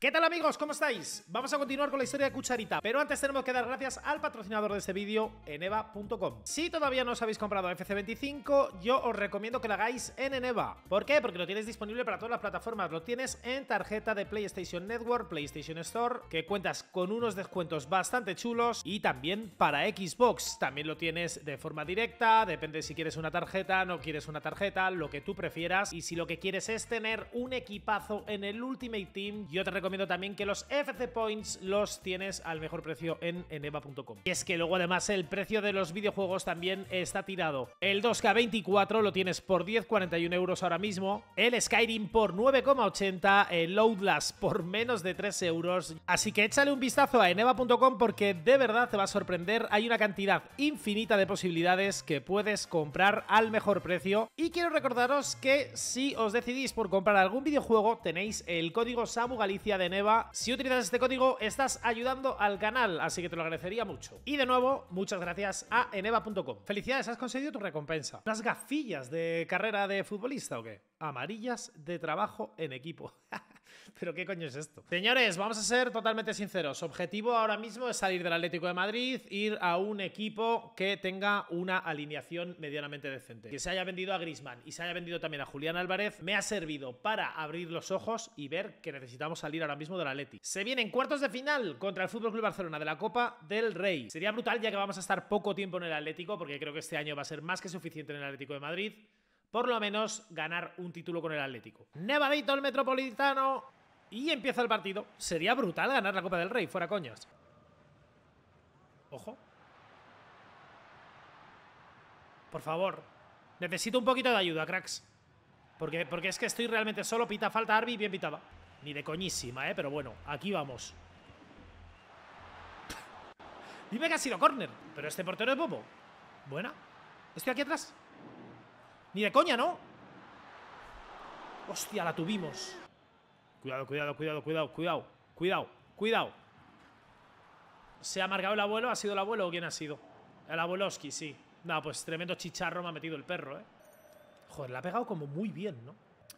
¿Qué tal amigos? ¿Cómo estáis? Vamos a continuar con la historia de Cucharita, pero antes tenemos que dar gracias al patrocinador de este vídeo, eneva.com. Si todavía no os habéis comprado FC25, yo os recomiendo que lo hagáis en Eneva. ¿Por qué? Porque lo tienes disponible para todas las plataformas, lo tienes en tarjeta de PlayStation Network, PlayStation Store, que cuentas con unos descuentos bastante chulos y también para Xbox. También lo tienes de forma directa, depende si quieres una tarjeta, no quieres una tarjeta, lo que tú prefieras. Y si lo que quieres es tener un equipazo en el Ultimate Team, yo te recomiendo también que los FC Points los tienes al mejor precio en eneva.com. Y es que luego además el precio de los videojuegos también está tirado. El 2K24 lo tienes por 10,41 euros ahora mismo, el Skyrim por 9,80, el Loadless por menos de 3 euros. Así que échale un vistazo a eneva.com porque de verdad te va a sorprender. Hay una cantidad infinita de posibilidades que puedes comprar al mejor precio. Y quiero recordaros que si os decidís por comprar algún videojuego, tenéis el código Samu Galicia de Si utilizas este código, estás ayudando al canal, así que te lo agradecería mucho. Y de nuevo, muchas gracias a eneva.com. Felicidades, has conseguido tu recompensa. ¿Las gafillas de carrera de futbolista o qué? Amarillas de trabajo en equipo. ¿Pero qué coño es esto? Señores, vamos a ser totalmente sinceros. Objetivo ahora mismo es salir del Atlético de Madrid, ir a un equipo que tenga una alineación medianamente decente. Que se haya vendido a Grisman y se haya vendido también a Julián Álvarez, me ha servido para abrir los ojos y ver que necesitamos salir ahora mismo del Atlético. Se vienen cuartos de final contra el FC Club Barcelona de la Copa del Rey. Sería brutal ya que vamos a estar poco tiempo en el Atlético, porque creo que este año va a ser más que suficiente en el Atlético de Madrid por lo menos ganar un título con el Atlético. Nevadito el Metropolitano, y empieza el partido. Sería brutal ganar la Copa del Rey, fuera coñas. Ojo. Por favor. Necesito un poquito de ayuda, cracks. Porque, porque es que estoy realmente solo. Pita falta Arby, bien pitaba. Ni de coñísima, ¿eh? Pero bueno, aquí vamos. Dime que ha sido córner. Pero este portero es bobo. Buena. Estoy aquí atrás. Ni de coña, ¿no? Hostia, la tuvimos. Cuidado, cuidado, cuidado, cuidado, cuidado, cuidado, cuidado. Se ha marcado el abuelo, ¿ha sido el abuelo o quién ha sido? El abueloski, sí. No, pues tremendo chicharro me ha metido el perro, ¿eh? Joder, la ha pegado como muy bien, ¿no?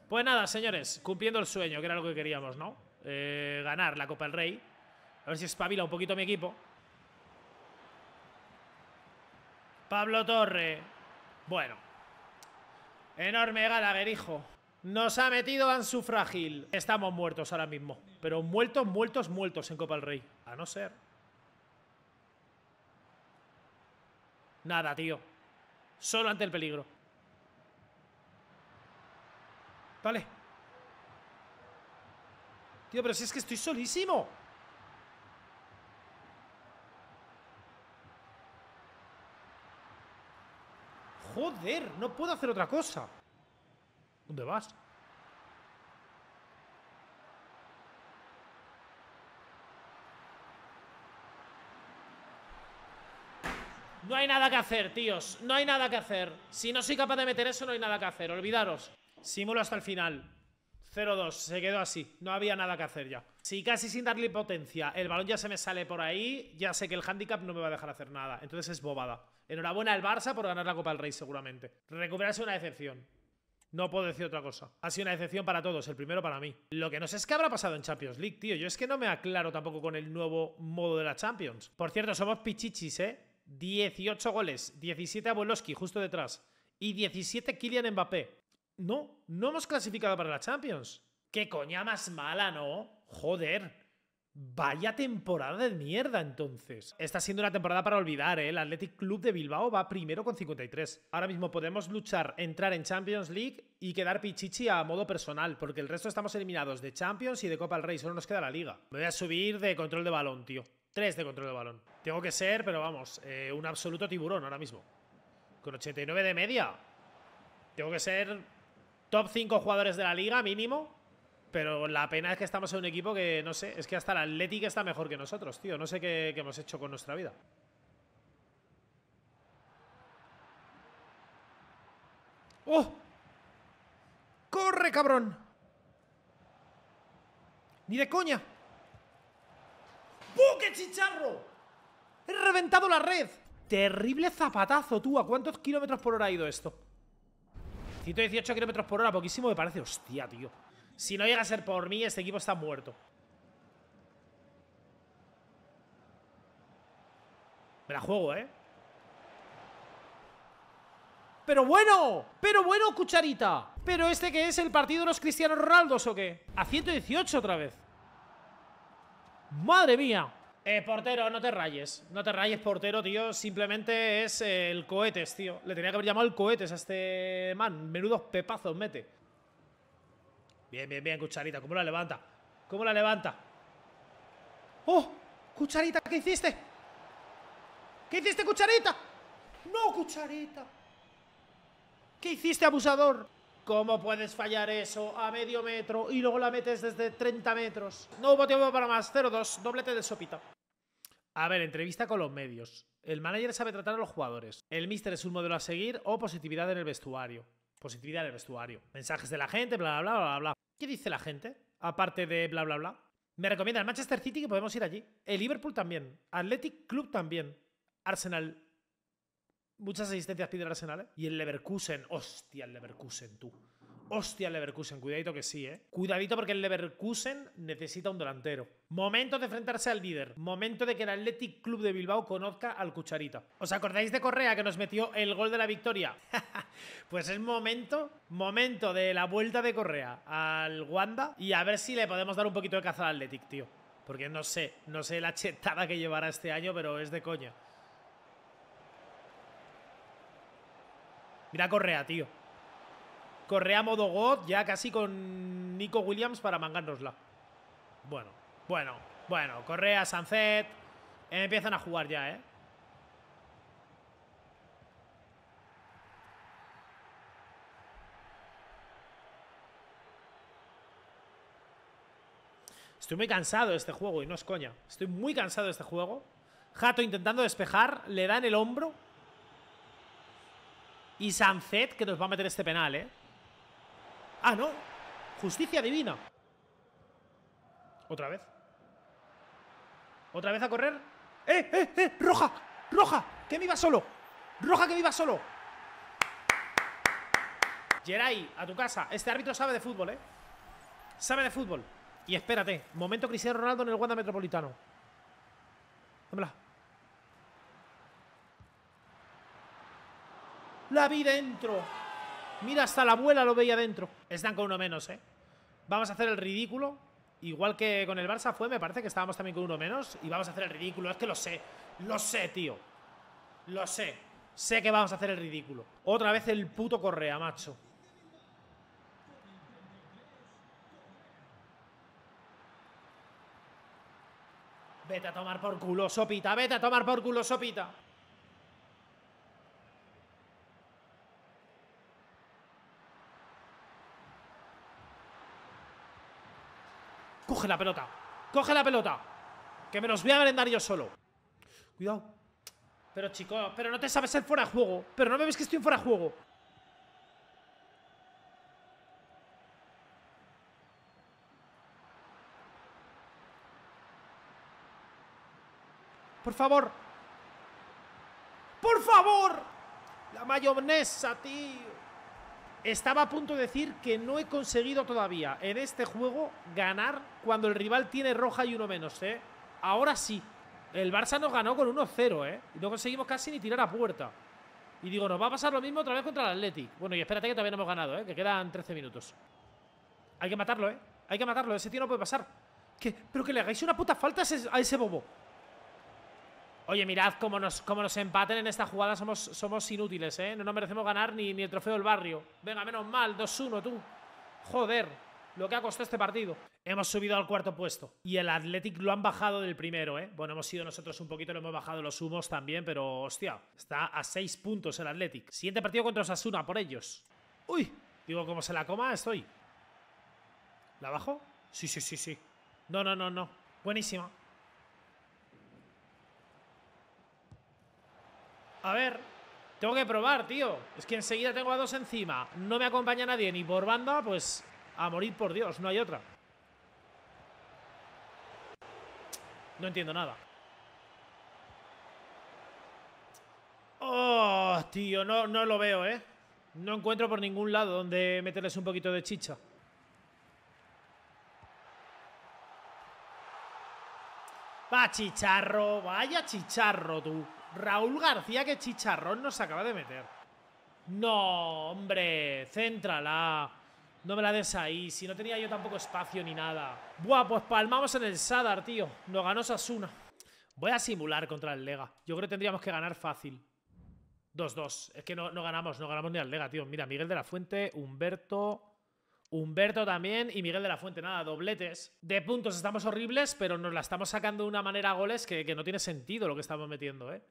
Pues nada, señores, cumpliendo el sueño, que era lo que queríamos, ¿no? Eh, ganar la Copa del Rey. A ver si espabila un poquito mi equipo. Pablo Torre. Bueno. Enorme Gallagher, hijo. Nos ha metido su Frágil. Estamos muertos ahora mismo. Pero muertos, muertos, muertos en Copa del Rey. A no ser. Nada, tío. Solo ante el peligro. Vale. Tío, pero si es que estoy solísimo. Joder, no puedo hacer otra cosa. ¿Dónde vas? No hay nada que hacer, tíos. No hay nada que hacer. Si no soy capaz de meter eso, no hay nada que hacer. Olvidaros. Simulo hasta el final. 0-2. Se quedó así. No había nada que hacer ya. Si casi sin darle potencia el balón ya se me sale por ahí, ya sé que el handicap no me va a dejar hacer nada. Entonces es bobada. Enhorabuena al Barça por ganar la Copa del Rey, seguramente. Recuperarse una decepción. No puedo decir otra cosa. Ha sido una decepción para todos, el primero para mí. Lo que no sé es qué habrá pasado en Champions League, tío. Yo es que no me aclaro tampoco con el nuevo modo de la Champions. Por cierto, somos pichichis, ¿eh? 18 goles, 17 a Boloski justo detrás y 17 Kylian Mbappé. No, no hemos clasificado para la Champions. Qué coña más mala, ¿no? Joder. Vaya temporada de mierda entonces. Está siendo una temporada para olvidar, ¿eh? El Athletic Club de Bilbao va primero con 53. Ahora mismo podemos luchar, entrar en Champions League y quedar pichichi a modo personal, porque el resto estamos eliminados de Champions y de Copa del Rey, solo nos queda la liga. Me voy a subir de control de balón, tío. Tres de control de balón. Tengo que ser, pero vamos, eh, un absoluto tiburón ahora mismo. Con 89 de media. Tengo que ser top 5 jugadores de la liga mínimo pero la pena es que estamos en un equipo que, no sé, es que hasta el Atlética está mejor que nosotros, tío. No sé qué, hemos hecho con nuestra vida. ¡Oh! ¡Corre, cabrón! ¡Ni de coña! ¡Oh, qué chicharro! ¡He reventado la red! Terrible zapatazo, tú. ¿A cuántos kilómetros por hora ha ido esto? 118 kilómetros por hora, poquísimo me parece. Hostia, tío. Si no llega a ser por mí, este equipo está muerto. Me la juego, ¿eh? ¡Pero bueno! ¡Pero bueno, cucharita! ¿Pero este que es el partido de los Cristianos Ronaldos o qué? A 118 otra vez. ¡Madre mía! Eh, portero, no te rayes. No te rayes, portero, tío. Simplemente es eh, el cohetes, tío. Le tenía que haber llamado el cohetes a este man. Menudos pepazos mete. Bien, bien, bien, Cucharita. ¿Cómo la levanta? ¿Cómo la levanta? ¡Oh! Cucharita, ¿qué hiciste? ¿Qué hiciste, Cucharita? ¡No, Cucharita! ¿Qué hiciste, abusador? ¿Cómo puedes fallar eso a medio metro y luego la metes desde 30 metros? No hubo tiempo para más. 0-2, doblete de sopita. A ver, entrevista con los medios. El manager sabe tratar a los jugadores. El mister es un modelo a seguir o positividad en el vestuario. Positividad en el vestuario. Mensajes de la gente, bla, bla, bla, bla. ¿Qué dice la gente? Aparte de bla, bla, bla. Me recomienda el Manchester City que podemos ir allí. El Liverpool también. Athletic Club también. Arsenal. Muchas asistencias pide el Arsenal. ¿eh? Y el Leverkusen. Hostia, el Leverkusen, tú. Hostia, el Leverkusen, cuidadito que sí, ¿eh? Cuidadito porque el Leverkusen necesita un delantero. Momento de enfrentarse al líder. Momento de que el Athletic Club de Bilbao conozca al Cucharita. ¿Os acordáis de Correa que nos metió el gol de la victoria? pues es momento, momento de la vuelta de Correa al Wanda y a ver si le podemos dar un poquito de caza al Athletic, tío. Porque no sé, no sé la chetada que llevará este año, pero es de coña. Mira Correa, tío. Correa modo God, ya casi con Nico Williams para mangárnosla. Bueno, bueno, bueno. Correa, Sanzet. empiezan a jugar ya, ¿eh? Estoy muy cansado de este juego y no es coña. Estoy muy cansado de este juego. Jato intentando despejar, le da en el hombro. Y Sanzet, que nos va a meter este penal, ¿eh? Ah, no. Justicia divina. Otra vez. Otra vez a correr. ¡Eh, eh, eh! ¡Roja! ¡Roja! ¡Que me iba solo! ¡Roja que me iba solo! Geray, a tu casa. Este árbitro sabe de fútbol, ¿eh? Sabe de fútbol. Y espérate, momento Cristiano Ronaldo en el Wanda Metropolitano. Dámela. La vi dentro. Mira, hasta la abuela lo veía dentro. Están con uno menos, ¿eh? Vamos a hacer el ridículo. Igual que con el Barça fue, me parece que estábamos también con uno menos. Y vamos a hacer el ridículo. Es que lo sé. Lo sé, tío. Lo sé. Sé que vamos a hacer el ridículo. Otra vez el puto Correa, macho. Vete a tomar por culo, sopita. Vete a tomar por culo, sopita. Coge la pelota. Coge la pelota. Que me los voy a merendar yo solo. Cuidado. Pero chico, pero no te sabes ser fuera de juego. Pero no me ves que estoy en fuera de juego. Por favor. Por favor. La mayonesa, tío. Estaba a punto de decir que no he conseguido todavía en este juego ganar cuando el rival tiene roja y uno menos, ¿eh? Ahora sí. El Barça nos ganó con 1-0, ¿eh? Y no conseguimos casi ni tirar a puerta. Y digo, nos va a pasar lo mismo otra vez contra el Athletic. Bueno, y espérate que todavía no hemos ganado, ¿eh? Que quedan 13 minutos. Hay que matarlo, ¿eh? Hay que matarlo. Ese tío no puede pasar. Pero que le hagáis una puta falta a ese bobo. Oye, mirad cómo nos, cómo nos empaten en esta jugada. Somos, somos inútiles, ¿eh? No nos merecemos ganar ni, ni el trofeo del barrio. Venga, menos mal. 2-1, tú. Joder, lo que ha costado este partido. Hemos subido al cuarto puesto. Y el Athletic lo han bajado del primero, ¿eh? Bueno, hemos sido nosotros un poquito, lo hemos bajado los humos también, pero hostia, está a seis puntos el Athletic. Siguiente partido contra Osasuna, por ellos. Uy, digo, cómo se la coma, estoy. ¿La bajo? Sí, sí, sí, sí. No, no, no, no. Buenísima. A ver, tengo que probar, tío. Es que enseguida tengo a dos encima. No me acompaña nadie ni por banda, pues a morir por Dios, no hay otra. No entiendo nada. Oh, tío, no, no lo veo, ¿eh? No encuentro por ningún lado donde meterles un poquito de chicha. Va, chicharro. Vaya chicharro, tú. Raúl García, qué chicharrón nos acaba de meter. No, hombre, céntrala. No me la des ahí, si no tenía yo tampoco espacio ni nada. Buah, pues palmamos en el Sadar, tío. Nos ganó Sasuna. Voy a simular contra el Lega. Yo creo que tendríamos que ganar fácil. 2-2. Es que no, no, ganamos, no ganamos ni al Lega, tío. Mira, Miguel de la Fuente, Humberto... Humberto también y Miguel de la Fuente, nada, dobletes. De puntos estamos horribles, pero nos la estamos sacando de una manera a goles que, que no tiene sentido lo que estamos metiendo, ¿eh?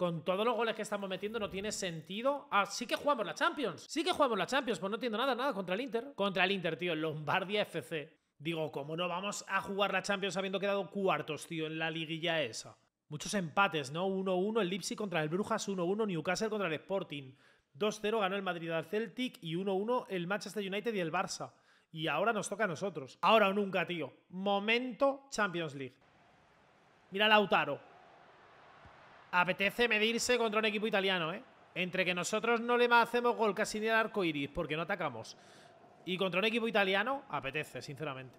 con todos los goles que estamos metiendo no tiene sentido. Ah, sí que jugamos la Champions. Sí que jugamos la Champions. Pues no entiendo nada, nada contra el Inter. Contra el Inter, tío. Lombardia FC. Digo, ¿cómo no vamos a jugar la Champions habiendo quedado cuartos, tío, en la liguilla esa? Muchos empates, ¿no? 1-1 el Leipzig contra el Brujas, 1-1 Newcastle contra el Sporting. 2-0 ganó el Madrid al Celtic y 1-1 el Manchester United y el Barça. Y ahora nos toca a nosotros. Ahora o nunca, tío. Momento Champions League. Mira Lautaro. Apetece medirse contra un equipo italiano, ¿eh? Entre que nosotros no le hacemos gol casi ni al arco iris porque no atacamos. Y contra un equipo italiano, apetece, sinceramente.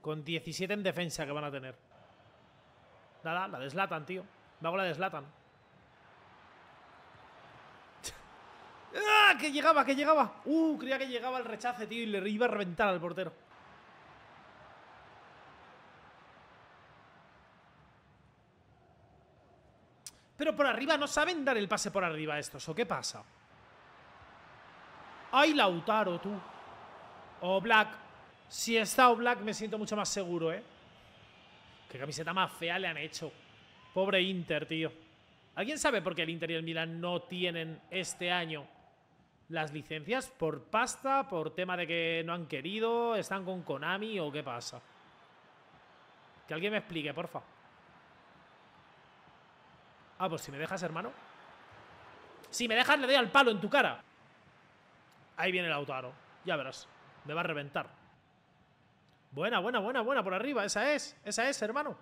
Con 17 en defensa que van a tener. Nada, la deslatan, tío. Me hago la deslatan. ¡Ah! Que llegaba, que llegaba. Uh, creía que llegaba el rechace, tío. Y le iba a reventar al portero. Pero por arriba no saben dar el pase por arriba a estos, ¿o qué pasa? ¡Ay, Lautaro, tú! O oh, Black. Si está O oh, Black me siento mucho más seguro, ¿eh? Qué camiseta más fea le han hecho. Pobre Inter, tío. ¿Alguien sabe por qué el Inter y el Milan no tienen este año las licencias? ¿Por pasta? ¿Por tema de que no han querido? ¿Están con Konami o qué pasa? Que alguien me explique, porfa. Ah, pues si me dejas, hermano. Si me dejas, le doy al palo en tu cara. Ahí viene el autoaro. Ya verás. Me va a reventar. Buena, buena, buena, buena. Por arriba. Esa es. Esa es, hermano.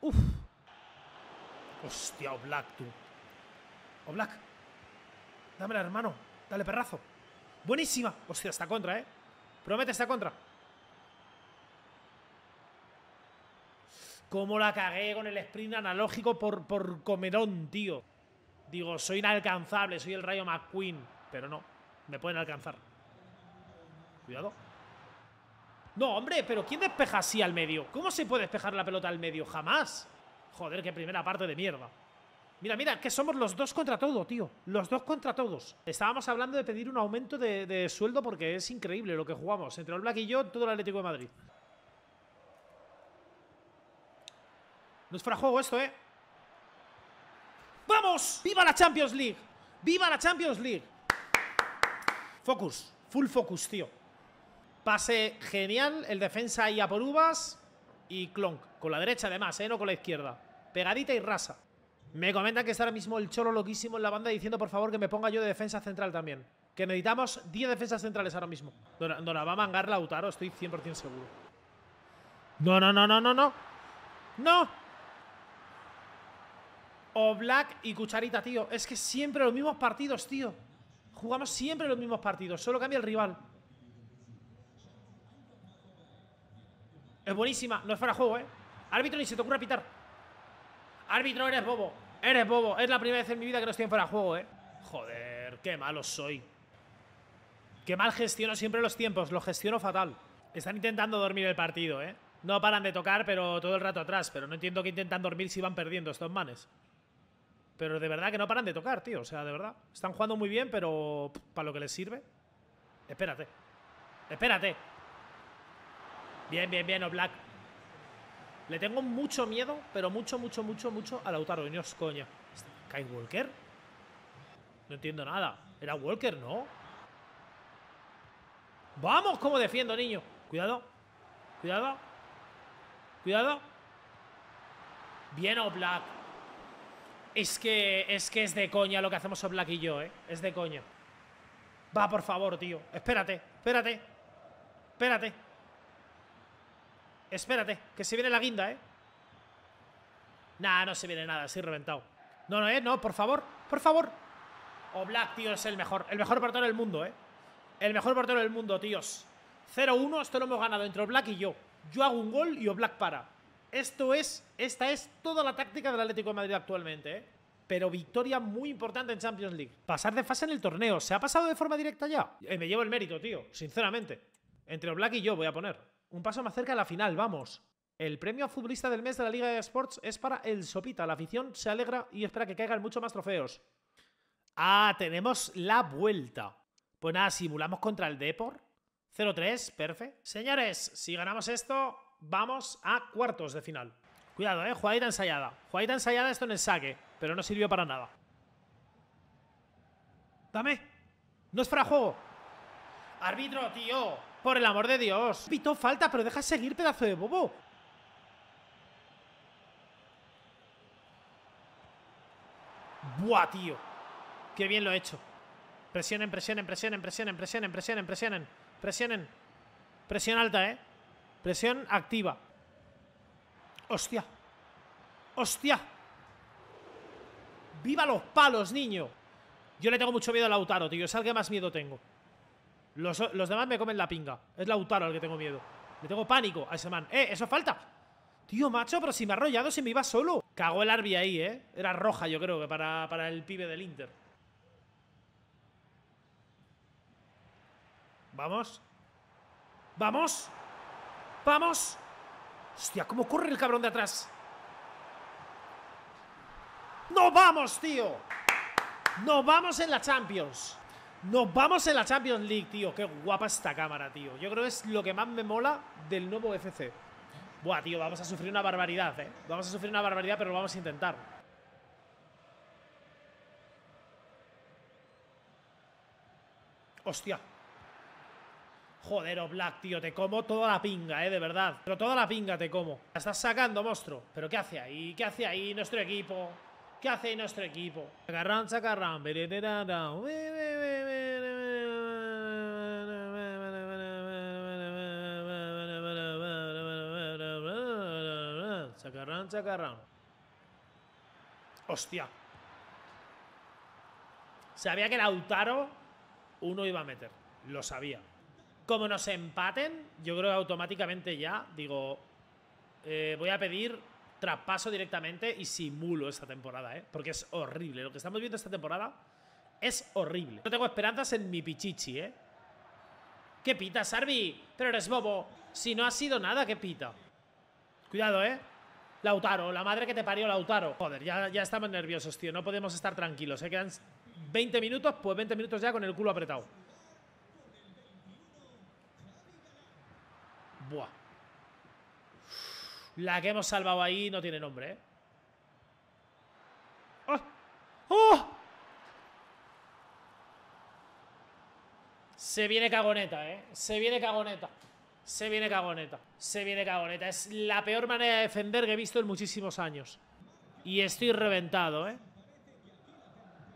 Uf. Hostia, Oblak, tú. Oblak. Dámela, hermano. Dale, perrazo. Buenísima. Hostia, está contra, ¿eh? Promete esta contra. cómo la cagué con el sprint analógico por, por comedón, tío. Digo, soy inalcanzable, soy el Rayo McQueen. Pero no, me pueden alcanzar. Cuidado. No, hombre, pero ¿quién despeja así al medio? ¿Cómo se puede despejar la pelota al medio? Jamás. Joder, qué primera parte de mierda. Mira, mira, que somos los dos contra todo, tío. Los dos contra todos. Estábamos hablando de pedir un aumento de, de sueldo porque es increíble lo que jugamos. Entre el Black y yo, todo el Atlético de Madrid. No es fuera juego esto, ¿eh? ¡Vamos! ¡Viva la Champions League! ¡Viva la Champions League! Focus. Full focus, tío. Pase genial. El defensa ahí a por uvas. Y clonk. Con la derecha además, ¿eh? No con la izquierda. Pegadita y rasa. Me comentan que está ahora mismo el cholo loquísimo en la banda diciendo, por favor, que me ponga yo de defensa central también. Que necesitamos 10 defensas centrales ahora mismo. Dona, va a mangar Lautaro, estoy 100% seguro. No, no, no, no, no, no. ¡No! O Black y Cucharita, tío. Es que siempre los mismos partidos, tío. Jugamos siempre los mismos partidos, solo cambia el rival. Es buenísima, no es fuera de juego, ¿eh? Árbitro, ni se te ocurra pitar. Árbitro, eres bobo. Eres bobo. Es la primera vez en mi vida que no estoy en fuera de juego, ¿eh? Joder, qué malo soy. Qué mal gestiono siempre los tiempos, Lo gestiono fatal. Están intentando dormir el partido, ¿eh? No paran de tocar, pero todo el rato atrás. Pero no entiendo que intentan dormir si van perdiendo estos manes. Pero de verdad que no paran de tocar, tío. O sea, de verdad. Están jugando muy bien, pero para lo que les sirve. Espérate. Espérate. Bien, bien, bien, Oblak. Le tengo mucho miedo, pero mucho, mucho, mucho, mucho a Lautaro. No es coña. ¿Kai Walker? No entiendo nada. ¿Era Walker? No. ¡Vamos! ¿Cómo defiendo, niño? Cuidado. Cuidado. Cuidado. Bien, Oblak. Es que, es que es de coña lo que hacemos o Black y yo, ¿eh? Es de coña. Va, por favor, tío. Espérate, espérate. Espérate. Espérate, que se viene la guinda, ¿eh? Nah, no se viene nada, así reventado. No, no, ¿eh? No, por favor, por favor. O Black, tío, es el mejor. El mejor portero del mundo, ¿eh? El mejor portero del mundo, tíos. 0-1, esto lo hemos ganado entre Black y yo. Yo hago un gol y Black para esto es, esta es toda la táctica del Atlético de Madrid actualmente, ¿eh? pero victoria muy importante en Champions League. Pasar de fase en el torneo. ¿Se ha pasado de forma directa ya? Eh, me llevo el mérito, tío, sinceramente. Entre Black y yo voy a poner. Un paso más cerca a la final, vamos. El premio a futbolista del mes de la Liga de Sports es para el Sopita. La afición se alegra y espera que caigan muchos más trofeos. Ah, tenemos la vuelta. Pues nada, simulamos contra el Depor. 0-3, perfecto. Señores, si ganamos esto, vamos a cuartos de final. Cuidado, eh, jugadita ensayada. Jugadita ensayada esto en el saque, pero no sirvió para nada. Dame. No es para juego. Árbitro, tío. Por el amor de Dios. Pitó falta, pero deja seguir, pedazo de bobo. Buah, tío. Qué bien lo he hecho. Presionen, presionen, presionen, presionen, presionen, presionen, presionen. Presionen. Presión alta, eh. Presión activa. Hostia. Hostia. Viva los palos, niño. Yo le tengo mucho miedo a Lautaro, tío. Es al que más miedo tengo. Los, demás me comen la pinga. Es Lautaro al que tengo miedo. Le tengo pánico a ese man. ¡Eh! ¡Eso falta! Tío, macho, pero si me ha arrollado, si me iba solo. Cagó el Arby ahí, ¿eh? Era roja, yo creo, que para, para el pibe del Inter. Vamos. Vamos. ¡Vamos! Hostia, cómo corre el cabrón de atrás. ¡No vamos, tío! No vamos en la Champions! ¡Nos vamos en la Champions League, tío! ¡Qué guapa esta cámara, tío! Yo creo que es lo que más me mola del nuevo FC. Buah, tío, vamos a sufrir una barbaridad, ¿eh? Vamos a sufrir una barbaridad, pero lo vamos a intentar. Hostia. Joder, Black, tío, te como toda la pinga, eh, de verdad. Pero toda la pinga te como. La estás sacando, monstruo. Pero ¿qué hace ahí? ¿Qué hace ahí nuestro equipo? ¿Qué hace ahí nuestro equipo? chacarrán, chacarrán. Chacarrán, chacarrán. Hostia. Sabía que Lautaro uno iba a meter. Lo sabía. Como nos empaten, yo creo que automáticamente ya digo, eh, voy a pedir traspaso directamente y simulo esta temporada, ¿eh? Porque es horrible. Lo que estamos viendo esta temporada es horrible. No tengo esperanzas en mi pichichi, ¿eh? ¿Qué pita, Sarvi? Pero eres bobo. Si no ha sido nada, ¿qué pita? Cuidado, ¿eh? Lautaro, la madre que te parió, Lautaro. Joder, ya, ya estamos nerviosos, tío. No podemos estar tranquilos, ¿eh? Quedan 20 minutos, pues 20 minutos ya con el culo apretado. La que hemos salvado ahí no tiene nombre, ¿eh? ¡Ah! ¡Oh! Se viene cagoneta, ¿eh? Se viene cagoneta. Se viene cagoneta. Se viene cagoneta. Es la peor manera de defender que he visto en muchísimos años. Y estoy reventado, ¿eh?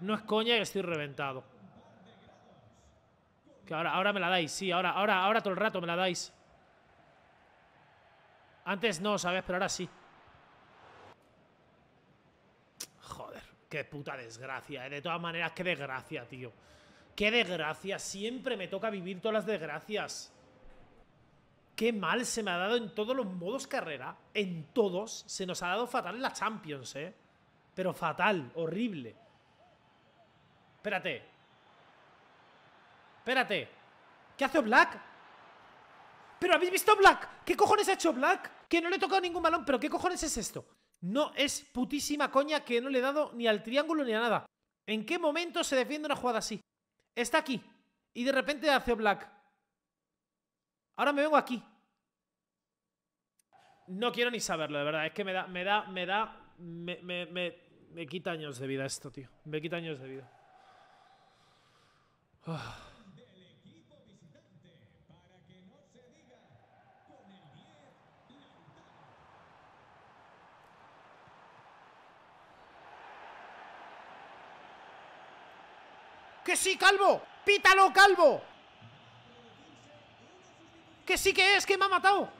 No es coña que estoy reventado. Que ahora, ahora me la dais, sí, ahora, ahora, ahora todo el rato me la dais. Antes no, ¿sabes? Pero ahora sí. Joder, qué puta desgracia. ¿eh? De todas maneras, qué desgracia, tío. Qué desgracia. Siempre me toca vivir todas las desgracias. Qué mal se me ha dado en todos los modos carrera. En todos. Se nos ha dado fatal en la Champions, ¿eh? Pero fatal, horrible. Espérate. Espérate. ¿Qué hace Black? ¿Pero habéis visto Black? ¿Qué cojones ha hecho Black? que no le he tocado ningún balón, pero ¿qué cojones es esto? No es putísima coña que no le he dado ni al triángulo ni a nada. ¿En qué momento se defiende una jugada así? Está aquí. Y de repente hace Black. Ahora me vengo aquí. No quiero ni saberlo, de verdad. Es que me da, me da, me da, me, quita años de vida esto, tío. Me quita años de vida. Ah. ¡Que sí, Calvo! ¡Pítalo, Calvo! ¡Que sí que es! ¡Que me ha matado!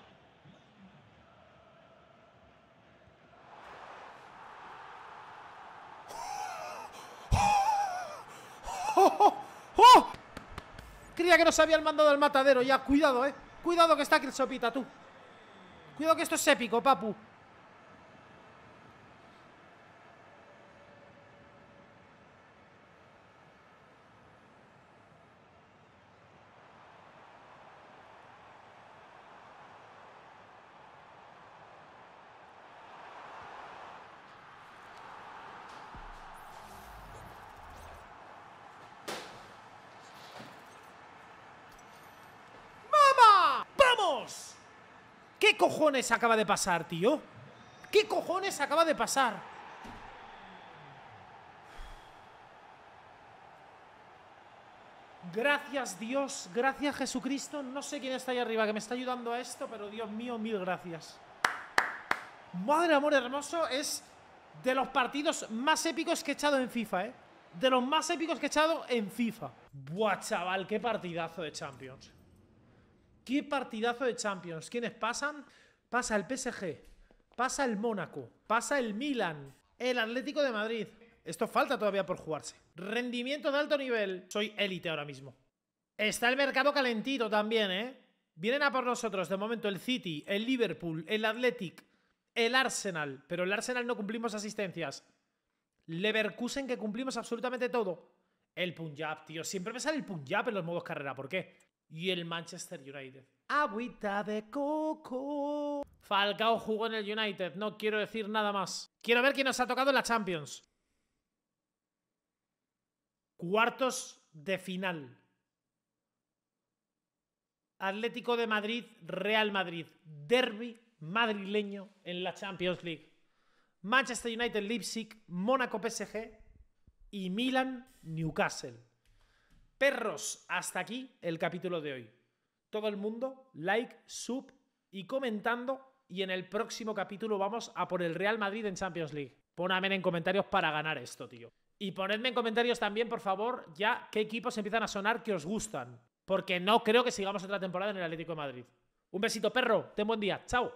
¡Oh, oh, Creía que nos el mandado al matadero ya. Cuidado, eh. Cuidado que está Crisopita, tú. Cuidado que esto es épico, papu. ¿Qué cojones acaba de pasar, tío? ¿Qué cojones acaba de pasar? Gracias Dios, gracias Jesucristo. No sé quién está ahí arriba que me está ayudando a esto, pero Dios mío, mil gracias. Madre amor hermoso, es de los partidos más épicos que he echado en FIFA, ¿eh? De los más épicos que he echado en FIFA. Buah, chaval, qué partidazo de Champions. Qué partidazo de Champions. ¿Quiénes pasan? Pasa el PSG, pasa el Mónaco, pasa el Milan, el Atlético de Madrid. Esto falta todavía por jugarse. Rendimiento de alto nivel. Soy élite ahora mismo. Está el mercado calentito también, ¿eh? Vienen a por nosotros de momento el City, el Liverpool, el Athletic, el Arsenal. Pero el Arsenal no cumplimos asistencias. Leverkusen que cumplimos absolutamente todo. El Punjab, tío. Siempre me sale el Punjab en los modos carrera. ¿Por qué? y el Manchester United. Agüita de coco. Falcao jugó en el United, no quiero decir nada más. Quiero ver quién nos ha tocado en la Champions. Cuartos de final. Atlético de Madrid, Real Madrid, derby madrileño en la Champions League. Manchester United, Leipzig, Mónaco, PSG y Milan, Newcastle. Perros, hasta aquí el capítulo de hoy. Todo el mundo, like, sub y comentando. Y en el próximo capítulo vamos a por el Real Madrid en Champions League. Pon en comentarios para ganar esto, tío. Y ponedme en comentarios también, por favor, ya qué equipos empiezan a sonar que os gustan. Porque no creo que sigamos otra temporada en el Atlético de Madrid. Un besito, perro. Ten buen día. Chao.